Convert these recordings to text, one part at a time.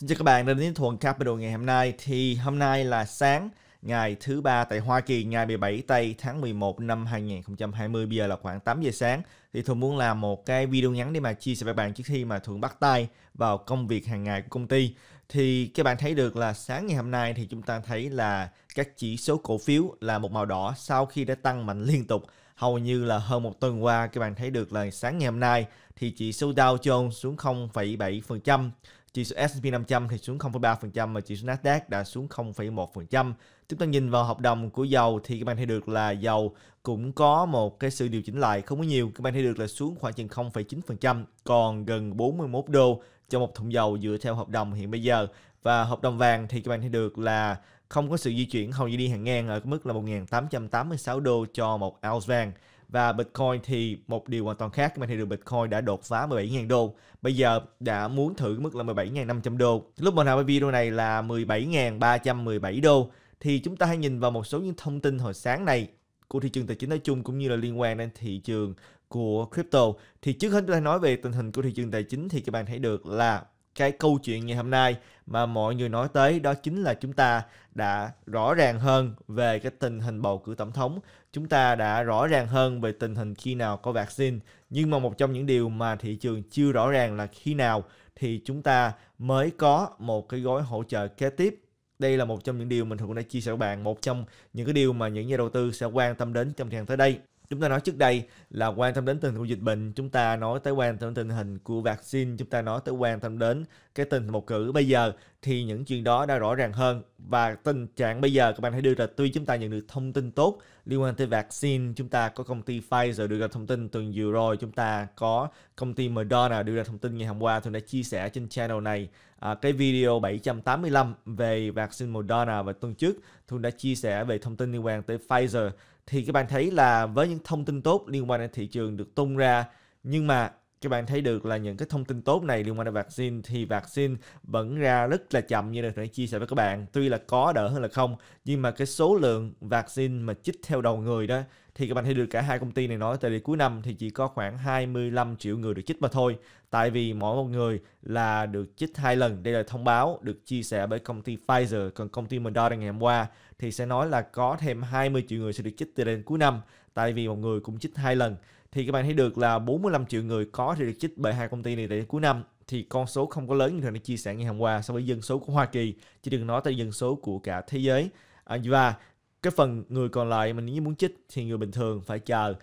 Xin chào các bạn đến với Thuận Capital ngày hôm nay. Thì hôm nay là sáng ngày thứ ba tại Hoa Kỳ ngày 17 tây tháng 11 năm 2020 bây giờ là khoảng 8 giờ sáng thì Thuận muốn làm một cái video ngắn để mà chia sẻ với bạn trước khi mà Thuận bắt tay vào công việc hàng ngày của công ty thì các bạn thấy được là sáng ngày hôm nay thì chúng ta thấy là các chỉ số cổ phiếu là một màu đỏ sau khi đã tăng mạnh liên tục hầu như là hơn một tuần qua các bạn thấy được là sáng ngày hôm nay thì chỉ số Dow Jones xuống 0,7% chỉ số S&P 500 thì xuống 0,3% và chỉ số Nasdaq đã xuống 0,1%. Chúng ta nhìn vào hợp đồng của dầu thì các bạn thấy được là dầu cũng có một cái sự điều chỉnh lại không có nhiều. Các bạn thấy được là xuống khoảng chừng 0,9% còn gần 41 đô cho một thùng dầu dựa theo hợp đồng hiện bây giờ. Và hợp đồng vàng thì các bạn thấy được là không có sự di chuyển hầu như đi hàng ngang ở mức là 1.886 đô cho một ounce vàng. Và Bitcoin thì một điều hoàn toàn khác, các bạn thấy được Bitcoin đã đột phá 17.000 đô. Bây giờ đã muốn thử mức là 17.500 đô. Lúc mà làm video này là 17.317 đô. Thì chúng ta hãy nhìn vào một số những thông tin hồi sáng này của thị trường tài chính nói chung cũng như là liên quan đến thị trường của crypto. Thì trước hết chúng ta nói về tình hình của thị trường tài chính thì các bạn thấy được là cái câu chuyện ngày hôm nay mà mọi người nói tới đó chính là chúng ta đã rõ ràng hơn về cái tình hình bầu cử tổng thống chúng ta đã rõ ràng hơn về tình hình khi nào có vaccine. Nhưng mà một trong những điều mà thị trường chưa rõ ràng là khi nào thì chúng ta mới có một cái gói hỗ trợ kế tiếp. Đây là một trong những điều mình thường đã chia sẻ với bạn, một trong những cái điều mà những nhà đầu tư sẽ quan tâm đến trong thời gian tới đây. Chúng ta nói trước đây là quan tâm đến tình hình của dịch bệnh, chúng ta nói tới quan tâm đến tình hình của vaccine, chúng ta nói tới quan tâm đến cái tình hình bầu cử. Bây giờ thì những chuyện đó đã rõ ràng hơn và tình trạng bây giờ các bạn hãy đưa ra tuy chúng ta nhận được thông tin tốt liên quan tới vaccine chúng ta có công ty Pfizer đưa ra thông tin tuần vừa rồi chúng ta có công ty Moderna đưa ra thông tin ngày hôm qua tôi đã chia sẻ trên channel này à, cái video 785 về vaccine Moderna và tuần trước tôi đã chia sẻ về thông tin liên quan tới Pfizer thì các bạn thấy là với những thông tin tốt liên quan đến thị trường được tung ra nhưng mà các bạn thấy được là những cái thông tin tốt này liên quan đến vaccine thì vaccine vẫn ra rất là chậm như để chia sẻ với các bạn tuy là có đỡ hơn là không nhưng mà cái số lượng vaccine mà chích theo đầu người đó thì các bạn thấy được cả hai công ty này nói tại vì cuối năm thì chỉ có khoảng 25 triệu người được chích mà thôi tại vì mỗi một người là được chích hai lần đây là thông báo được chia sẻ bởi công ty Pfizer còn công ty Moderna ngày hôm qua thì sẽ nói là có thêm 20 triệu người sẽ được chích từ đến cuối năm tại vì một người cũng chích hai lần thì các bạn thấy được là 45 triệu người có thể được chích bởi hai công ty này tại cuối năm thì con số không có lớn như thường đã chia sẻ ngày hôm qua so với dân số của Hoa Kỳ chứ đừng nói tới dân số của cả thế giới à, và cái phần người còn lại mình nếu muốn chích thì người bình thường phải chờ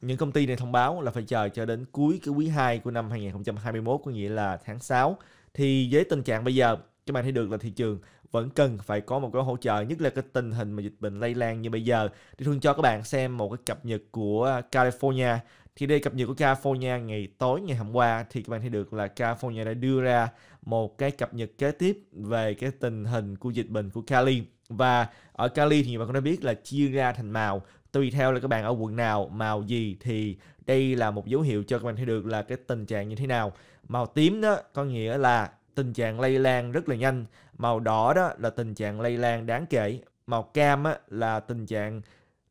những công ty này thông báo là phải chờ cho đến cuối cái quý 2 của năm 2021 có nghĩa là tháng 6 thì với tình trạng bây giờ các bạn thấy được là thị trường vẫn cần phải có một cái hỗ trợ nhất là cái tình hình mà dịch bệnh lây lan như bây giờ thì thường cho các bạn xem một cái cập nhật của California thì đây cập nhật của California ngày tối ngày hôm qua thì các bạn thấy được là California đã đưa ra một cái cập nhật kế tiếp về cái tình hình của dịch bệnh của Cali và ở Cali thì các bạn cũng đã biết là chia ra thành màu tùy theo là các bạn ở quận nào màu gì thì đây là một dấu hiệu cho các bạn thấy được là cái tình trạng như thế nào màu tím đó có nghĩa là tình trạng lây lan rất là nhanh. Màu đỏ đó là tình trạng lây lan đáng kể. Màu cam á, là tình trạng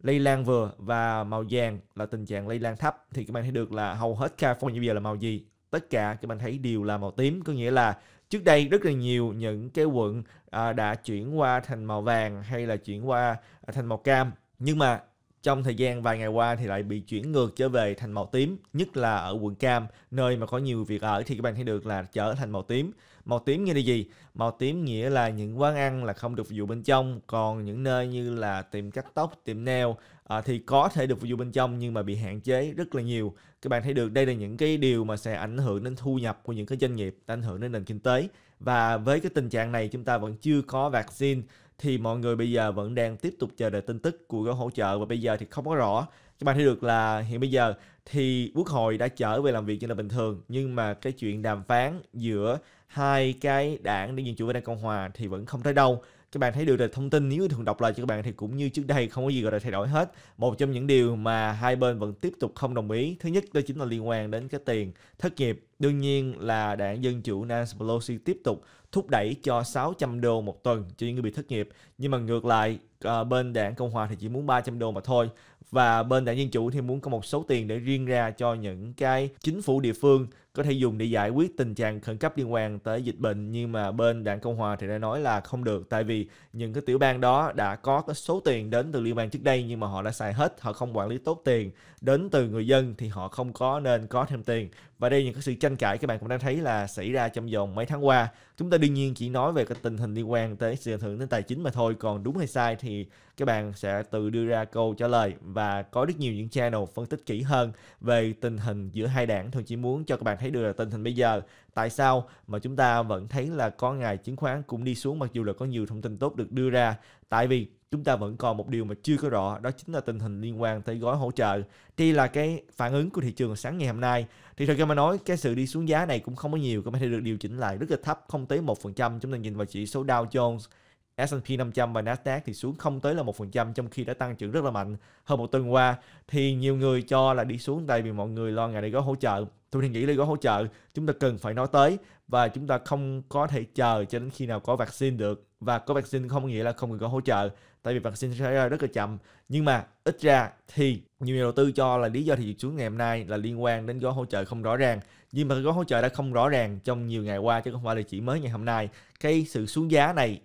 lây lan vừa và màu vàng là tình trạng lây lan thấp thì các bạn thấy được là hầu hết California bây giờ là màu gì tất cả các bạn thấy đều là màu tím có nghĩa là trước đây rất là nhiều những cái quận à, đã chuyển qua thành màu vàng hay là chuyển qua thành màu cam nhưng mà trong thời gian vài ngày qua thì lại bị chuyển ngược trở về thành màu tím nhất là ở quận cam nơi mà có nhiều việc ở thì các bạn thấy được là trở thành màu tím màu tím nghĩa là gì màu tím nghĩa là những quán ăn là không được phục vụ bên trong còn những nơi như là tiệm cắt tóc tiệm nail à, thì có thể được phục vụ bên trong nhưng mà bị hạn chế rất là nhiều các bạn thấy được đây là những cái điều mà sẽ ảnh hưởng đến thu nhập của những cái doanh nghiệp ảnh hưởng đến nền kinh tế và với cái tình trạng này chúng ta vẫn chưa có vaccine thì mọi người bây giờ vẫn đang tiếp tục chờ đợi tin tức của gói hỗ trợ và bây giờ thì không có rõ các bạn thấy được là hiện bây giờ thì quốc hội đã trở về làm việc như là bình thường nhưng mà cái chuyện đàm phán giữa hai cái đảng để Dân Chủ và Đảng Cộng Hòa thì vẫn không tới đâu các bạn thấy được là thông tin nếu thường đọc lại cho các bạn thì cũng như trước đây không có gì gọi là thay đổi hết một trong những điều mà hai bên vẫn tiếp tục không đồng ý thứ nhất đó chính là liên quan đến cái tiền thất nghiệp đương nhiên là đảng dân chủ Nancy Pelosi tiếp tục thúc đẩy cho 600 đô một tuần cho những người bị thất nghiệp nhưng mà ngược lại ờ, bên đảng Cộng hòa thì chỉ muốn 300 đô mà thôi và bên đảng dân chủ thì muốn có một số tiền để riêng ra cho những cái chính phủ địa phương có thể dùng để giải quyết tình trạng khẩn cấp liên quan tới dịch bệnh nhưng mà bên đảng Cộng hòa thì đã nói là không được tại vì những cái tiểu bang đó đã có cái số tiền đến từ liên bang trước đây nhưng mà họ đã xài hết họ không quản lý tốt tiền đến từ người dân thì họ không có nên có thêm tiền và đây những cái sự tranh cãi các bạn cũng đã thấy là xảy ra trong vòng mấy tháng qua chúng ta đương nhiên chỉ nói về cái tình hình liên quan tới sự ảnh hưởng đến tài chính mà thôi còn đúng hay sai thì các bạn sẽ tự đưa ra câu trả lời và có rất nhiều những channel phân tích kỹ hơn về tình hình giữa hai đảng. Thường chỉ muốn cho các bạn thấy được là tình hình bây giờ tại sao mà chúng ta vẫn thấy là có ngày chứng khoán cũng đi xuống mặc dù là có nhiều thông tin tốt được đưa ra tại vì chúng ta vẫn còn một điều mà chưa có rõ đó chính là tình hình liên quan tới gói hỗ trợ đây là cái phản ứng của thị trường sáng ngày hôm nay thì thật ra mà nói cái sự đi xuống giá này cũng không có nhiều các bạn thấy được điều chỉnh lại rất là thấp không tới một phần trăm chúng ta nhìn vào chỉ số Dow Jones S&P 500 và Nasdaq thì xuống không tới là 1% trong khi đã tăng trưởng rất là mạnh hơn một tuần qua thì nhiều người cho là đi xuống tại vì mọi người lo ngại đây có hỗ trợ. Tôi thì nghĩ là có hỗ trợ chúng ta cần phải nói tới và chúng ta không có thể chờ cho đến khi nào có vaccine được và có vaccine không nghĩa là không cần có hỗ trợ tại vì vaccine sẽ ra rất là chậm nhưng mà ít ra thì nhiều nhà đầu tư cho là lý do thị trường xuống ngày hôm nay là liên quan đến gói hỗ trợ không rõ ràng nhưng mà gói hỗ trợ đã không rõ ràng trong nhiều ngày qua chứ không phải là chỉ mới ngày hôm nay cái sự xuống giá này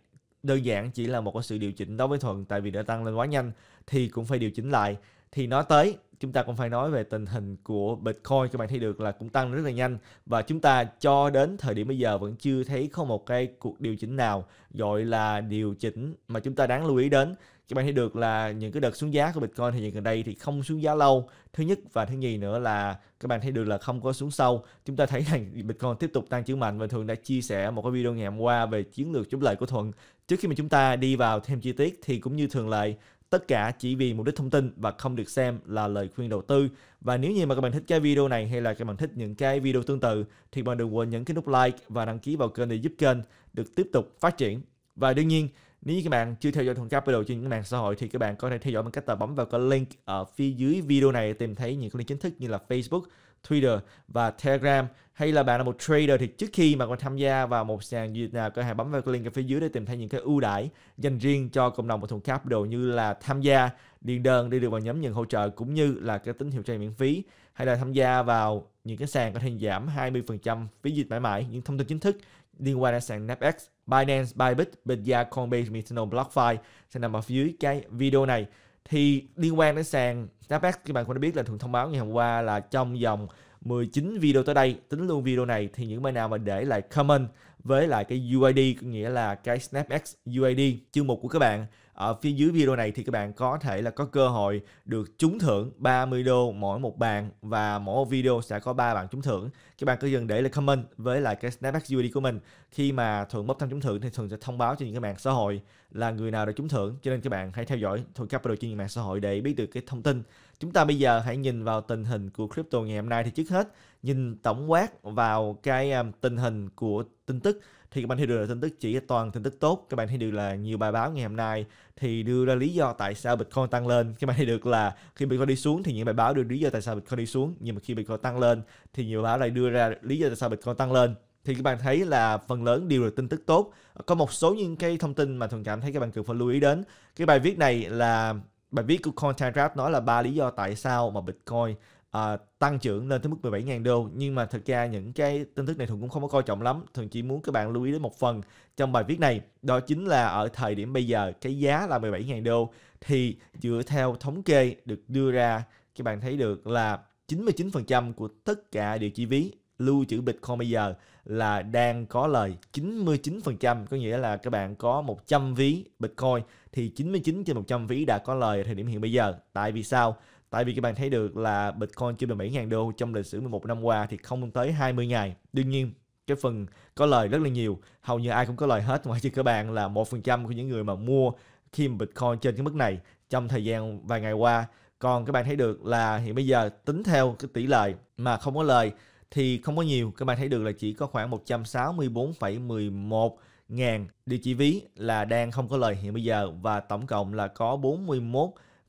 đơn giản chỉ là một cái sự điều chỉnh đối với thuận tại vì đã tăng lên quá nhanh thì cũng phải điều chỉnh lại thì nói tới chúng ta cũng phải nói về tình hình của Bitcoin các bạn thấy được là cũng tăng rất là nhanh và chúng ta cho đến thời điểm bây giờ vẫn chưa thấy có một cái cuộc điều chỉnh nào gọi là điều chỉnh mà chúng ta đáng lưu ý đến các bạn thấy được là những cái đợt xuống giá của Bitcoin thì gần đây thì không xuống giá lâu thứ nhất và thứ nhì nữa là các bạn thấy được là không có xuống sâu chúng ta thấy rằng Bitcoin tiếp tục tăng trưởng mạnh và thường đã chia sẻ một cái video ngày hôm qua về chiến lược chống lời của Thuận Trước khi mà chúng ta đi vào thêm chi tiết thì cũng như thường lệ, tất cả chỉ vì mục đích thông tin và không được xem là lời khuyên đầu tư. Và nếu như mà các bạn thích cái video này hay là các bạn thích những cái video tương tự thì bạn đừng quên nhấn cái nút like và đăng ký vào kênh để giúp kênh được tiếp tục phát triển. Và đương nhiên, nếu như các bạn chưa theo dõi Thuần Capital trên những mạng xã hội thì các bạn có thể theo dõi bằng cách là bấm vào cái link ở phía dưới video này tìm thấy những cái link chính thức như là Facebook, Twitter và Telegram hay là bạn là một trader thì trước khi mà bạn tham gia vào một sàn giao dịch nào có hãy bấm vào cái link ở phía dưới để tìm thấy những cái ưu đãi dành riêng cho cộng đồng của Thùng Cáp, đồ như là tham gia điền đơn để được vào nhóm nhận hỗ trợ cũng như là cái tín hiệu trade miễn phí hay là tham gia vào những cái sàn có thể giảm 20% phí dịch mãi mãi những thông tin chính thức liên quan đến sàn Napex, Binance, Bybit, Bitya, Coinbase, Metano, BlockFi sẽ nằm ở phía dưới cái video này thì liên quan đến sàn Starbucks các bạn cũng đã biết là thường thông báo ngày hôm qua là trong vòng 19 video tới đây tính luôn video này thì những bạn nào mà để lại comment với lại cái UID có nghĩa là cái SnapX UID chương mục của các bạn ở phía dưới video này thì các bạn có thể là có cơ hội được trúng thưởng 30 đô mỗi một bàn và mỗi một video sẽ có 3 bạn trúng thưởng. Các bạn cứ dần để lại comment với lại cái SnapX UID của mình. Khi mà thường bốc thăm trúng thưởng thì thường sẽ thông báo cho những cái mạng xã hội là người nào được trúng thưởng cho nên các bạn hãy theo dõi Thôi Capital trên mạng xã hội để biết được cái thông tin. Chúng ta bây giờ hãy nhìn vào tình hình của crypto ngày hôm nay thì trước hết nhìn tổng quát vào cái um, tình hình của tin tức thì các bạn thấy được là tin tức chỉ toàn tin tức tốt các bạn thấy được là nhiều bài báo ngày hôm nay thì đưa ra lý do tại sao bitcoin tăng lên các bạn thấy được là khi bitcoin đi xuống thì những bài báo đưa lý do tại sao bitcoin đi xuống nhưng mà khi bitcoin tăng lên thì nhiều báo lại đưa ra lý do tại sao bitcoin tăng lên thì các bạn thấy là phần lớn đều là tin tức tốt có một số những cái thông tin mà thường cảm thấy các bạn cần phải lưu ý đến cái bài viết này là bài viết của Cointelegraph nói là ba lý do tại sao mà Bitcoin uh, tăng trưởng lên tới mức 17.000 đô nhưng mà thực ra những cái tin tức này thường cũng không có coi trọng lắm thường chỉ muốn các bạn lưu ý đến một phần trong bài viết này đó chính là ở thời điểm bây giờ cái giá là 17.000 đô thì dựa theo thống kê được đưa ra các bạn thấy được là 99% của tất cả địa chỉ ví lưu trữ Bitcoin bây giờ là đang có lời 99%, có nghĩa là các bạn có 100 ví Bitcoin thì 99 trên 100 ví đã có lời ở thời điểm hiện bây giờ. Tại vì sao? Tại vì các bạn thấy được là Bitcoin chưa được 7.000 đô trong lịch sử 11 năm qua thì không tới 20 ngày. Đương nhiên cái phần có lời rất là nhiều, hầu như ai cũng có lời hết ngoại trừ các bạn là 1% của những người mà mua khi mà Bitcoin trên cái mức này trong thời gian vài ngày qua. Còn các bạn thấy được là hiện bây giờ tính theo cái tỷ lệ mà không có lời thì không có nhiều. Các bạn thấy được là chỉ có khoảng 164,11 ngàn địa chỉ ví là đang không có lời hiện bây giờ và tổng cộng là có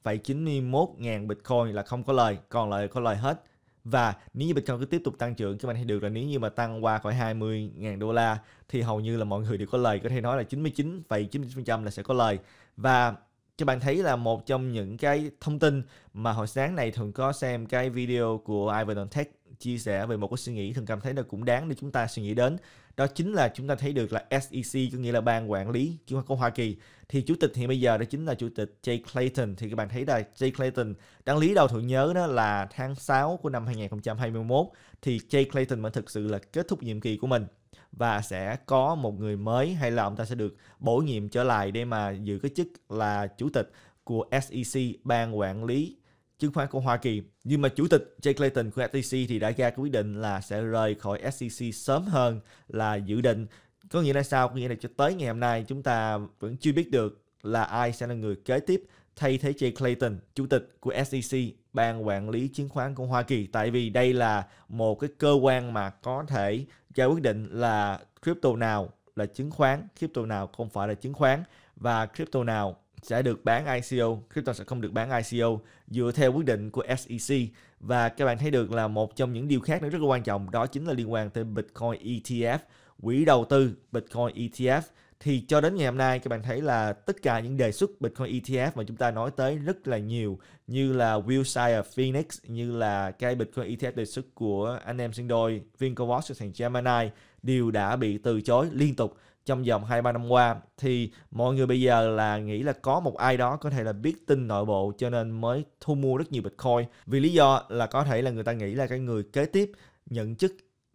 41,91 ngàn Bitcoin là không có lời, còn lại có lời hết. Và nếu như Bitcoin cứ tiếp tục tăng trưởng, các bạn thấy được là nếu như mà tăng qua khỏi 20.000 đô la thì hầu như là mọi người đều có lời, có thể nói là 99,99% là sẽ có lời. Và các bạn thấy là một trong những cái thông tin mà hồi sáng này thường có xem cái video của Ivan Tech chia sẻ về một cái suy nghĩ thường cảm thấy là cũng đáng để chúng ta suy nghĩ đến đó chính là chúng ta thấy được là SEC có nghĩa là ban quản lý chứng khoán của Hoa Kỳ thì chủ tịch hiện bây giờ đó chính là chủ tịch Jay Clayton thì các bạn thấy là Jay Clayton đáng lý đầu thuận nhớ đó là tháng 6 của năm 2021 thì Jay Clayton mới thực sự là kết thúc nhiệm kỳ của mình và sẽ có một người mới hay là ông ta sẽ được bổ nhiệm trở lại để mà giữ cái chức là chủ tịch của SEC ban quản lý chứng khoán của Hoa Kỳ. Nhưng mà chủ tịch Jay Clayton của FTC thì đã ra quyết định là sẽ rời khỏi SEC sớm hơn là dự định. Có nghĩa là sao? Có nghĩa là cho tới ngày hôm nay chúng ta vẫn chưa biết được là ai sẽ là người kế tiếp thay thế Jay Clayton, chủ tịch của SEC, ban quản lý chứng khoán của Hoa Kỳ. Tại vì đây là một cái cơ quan mà có thể ra quyết định là crypto nào là chứng khoán, crypto nào không phải là chứng khoán và crypto nào sẽ được bán ICO, crypto sẽ không được bán ICO dựa theo quyết định của SEC và các bạn thấy được là một trong những điều khác nữa rất là quan trọng đó chính là liên quan tới Bitcoin ETF, quỹ đầu tư Bitcoin ETF thì cho đến ngày hôm nay các bạn thấy là tất cả những đề xuất Bitcoin ETF mà chúng ta nói tới rất là nhiều như là Wilshire Phoenix như là cái Bitcoin ETF đề xuất của anh em sinh đôi Winklevoss thành Gemini đều đã bị từ chối liên tục trong vòng 2-3 năm qua thì mọi người bây giờ là nghĩ là có một ai đó có thể là biết tin nội bộ cho nên mới thu mua rất nhiều Bitcoin vì lý do là có thể là người ta nghĩ là cái người kế tiếp nhận chức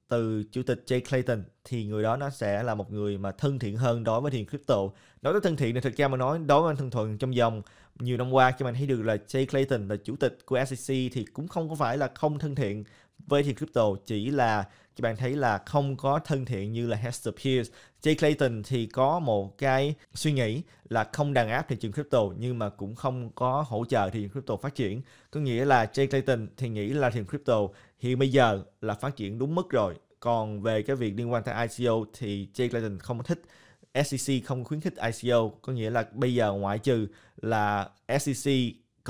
từ chủ tịch Jay Clayton thì người đó nó sẽ là một người mà thân thiện hơn đối với thị crypto. Nói tới thân thiện thì thực ra mà nói đối với anh thân thuận trong vòng nhiều năm qua khi mình thấy được là Jay Clayton là chủ tịch của SEC thì cũng không có phải là không thân thiện với thị crypto chỉ là các bạn thấy là không có thân thiện như là Hester Pierce. Jay Clayton thì có một cái suy nghĩ là không đàn áp thị trường crypto nhưng mà cũng không có hỗ trợ thị trường crypto phát triển. Có nghĩa là Jay Clayton thì nghĩ là thị trường crypto hiện bây giờ là phát triển đúng mức rồi. Còn về cái việc liên quan tới ICO thì Jay Clayton không thích SEC không khuyến khích ICO, có nghĩa là bây giờ ngoại trừ là SEC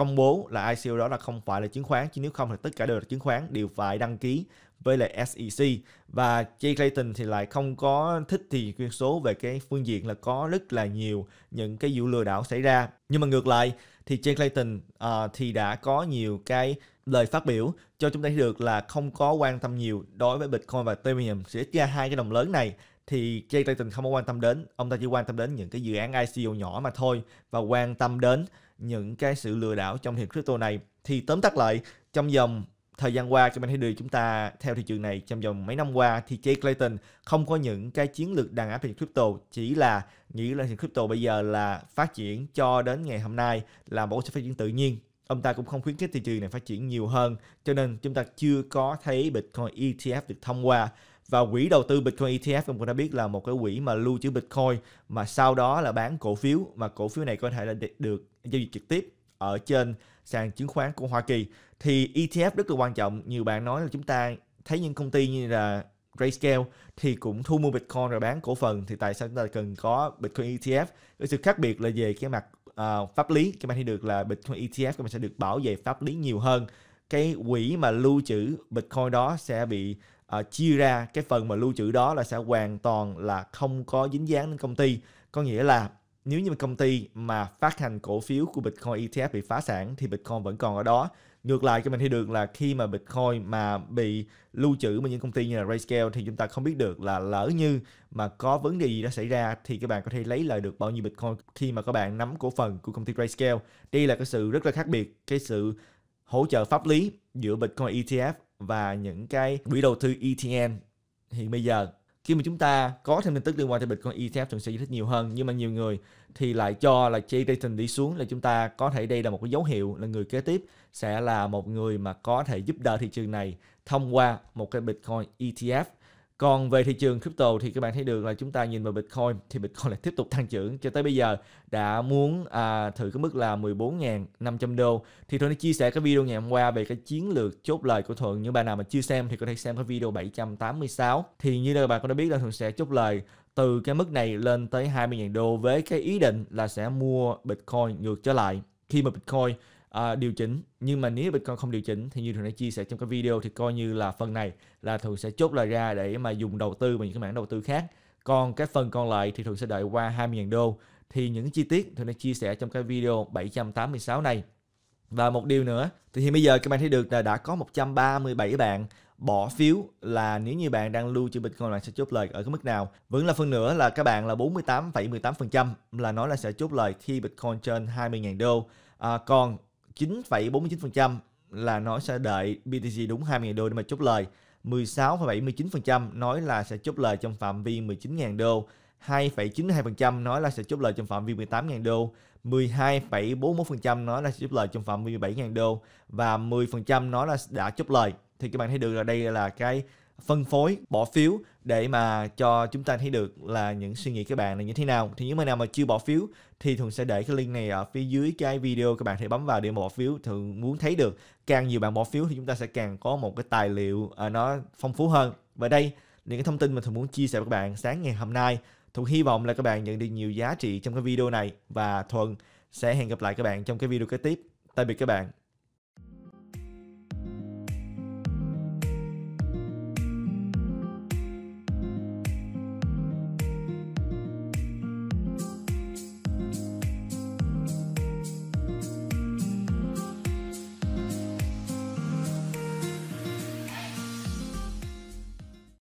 công bố là ICO đó là không phải là chứng khoán chứ nếu không thì tất cả đều là chứng khoán đều phải đăng ký với lại SEC và Jay Clayton thì lại không có thích thì quyên số về cái phương diện là có rất là nhiều những cái vụ lừa đảo xảy ra nhưng mà ngược lại thì Jay Clayton uh, thì đã có nhiều cái lời phát biểu cho chúng ta thấy được là không có quan tâm nhiều đối với Bitcoin và Ethereum sẽ ra hai cái đồng lớn này thì Jay Clayton không có quan tâm đến ông ta chỉ quan tâm đến những cái dự án ICO nhỏ mà thôi và quan tâm đến những cái sự lừa đảo trong thị trường crypto này thì tóm tắt lại trong vòng thời gian qua các bạn thấy được chúng ta theo thị trường này trong vòng mấy năm qua thì Jay Clayton không có những cái chiến lược đàn áp thị trường crypto chỉ là nghĩ là thị trường crypto bây giờ là phát triển cho đến ngày hôm nay là một sự phát triển tự nhiên ông ta cũng không khuyến khích thị trường này phát triển nhiều hơn cho nên chúng ta chưa có thấy Bitcoin ETF được thông qua và quỹ đầu tư Bitcoin ETF ông cũng đã biết là một cái quỹ mà lưu trữ Bitcoin mà sau đó là bán cổ phiếu mà cổ phiếu này có thể là được giao dịch trực tiếp ở trên sàn chứng khoán của Hoa Kỳ thì ETF rất là quan trọng nhiều bạn nói là chúng ta thấy những công ty như là Grayscale thì cũng thu mua Bitcoin rồi bán cổ phần thì tại sao chúng ta cần có Bitcoin ETF cái sự khác biệt là về cái mặt uh, pháp lý các bạn thấy được là Bitcoin ETF các bạn sẽ được bảo vệ pháp lý nhiều hơn cái quỹ mà lưu trữ Bitcoin đó sẽ bị uh, chia ra cái phần mà lưu trữ đó là sẽ hoàn toàn là không có dính dáng đến công ty có nghĩa là nếu như công ty mà phát hành cổ phiếu của Bitcoin ETF bị phá sản thì Bitcoin vẫn còn ở đó ngược lại cho mình thấy được là khi mà Bitcoin mà bị lưu trữ bởi những công ty như là Rayscale thì chúng ta không biết được là lỡ như mà có vấn đề gì đã xảy ra thì các bạn có thể lấy lại được bao nhiêu Bitcoin khi mà các bạn nắm cổ phần của công ty Rayscale. Đây là cái sự rất là khác biệt, cái sự hỗ trợ pháp lý giữa Bitcoin ETF và những cái quỹ đầu tư ETN hiện bây giờ khi mà chúng ta có thêm tin tức liên quan tới Bitcoin ETF chúng sẽ giải thích nhiều hơn nhưng mà nhiều người thì lại cho là Jay Dayton đi xuống là chúng ta có thể đây là một cái dấu hiệu là người kế tiếp sẽ là một người mà có thể giúp đỡ thị trường này thông qua một cái Bitcoin ETF còn về thị trường crypto thì các bạn thấy được là chúng ta nhìn vào Bitcoin thì Bitcoin lại tiếp tục tăng trưởng cho tới bây giờ đã muốn à, thử cái mức là 14.500 đô. Thì Thuận đã chia sẻ cái video ngày hôm qua về cái chiến lược chốt lời của Thuận. Những bạn nào mà chưa xem thì có thể xem cái video 786. Thì như là bạn cũng đã biết là Thuận sẽ chốt lời từ cái mức này lên tới 20.000 đô với cái ý định là sẽ mua Bitcoin ngược trở lại khi mà Bitcoin uh, điều chỉnh nhưng mà nếu Bitcoin không điều chỉnh thì như thường đã chia sẻ trong cái video thì coi như là phần này là thường sẽ chốt lời ra để mà dùng đầu tư và những cái mảng đầu tư khác còn cái phần còn lại thì thường sẽ đợi qua 20.000 đô thì những chi tiết thường đã chia sẻ trong cái video 786 này và một điều nữa thì hiện bây giờ các bạn thấy được là đã có 137 bạn bỏ phiếu là nếu như bạn đang lưu trên Bitcoin bạn sẽ chốt lời ở cái mức nào. Vẫn là phần nữa là các bạn là 48,18% là nói là sẽ chốt lời khi Bitcoin trên 20.000 đô. À, còn 9,49% là nói sẽ đợi BTC đúng 20.000 đô để mà chốt lời. 16,79% nói là sẽ chốt lời trong phạm vi 19.000 đô. 2,92% nói là sẽ chốt lời trong phạm vi 18.000 đô. 12,41% nói là sẽ chốt lời trong phạm vi 17.000 đô. Và 10% nói là đã chốt lời. Thì các bạn thấy được là đây là cái phân phối bỏ phiếu để mà cho chúng ta thấy được là những suy nghĩ các bạn là như thế nào thì những bạn nào mà chưa bỏ phiếu thì thường sẽ để cái link này ở phía dưới cái video các bạn thể bấm vào để bỏ phiếu thường muốn thấy được càng nhiều bạn bỏ phiếu thì chúng ta sẽ càng có một cái tài liệu à, nó phong phú hơn và đây những cái thông tin mà thường muốn chia sẻ với các bạn sáng ngày hôm nay thuận hy vọng là các bạn nhận được nhiều giá trị trong cái video này và thuận sẽ hẹn gặp lại các bạn trong cái video kế tiếp tạm biệt các bạn